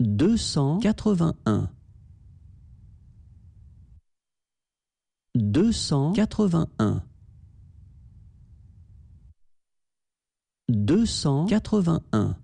deux cent quatre-vingt-un deux cent quatre-vingt-un deux cent quatre-vingt-un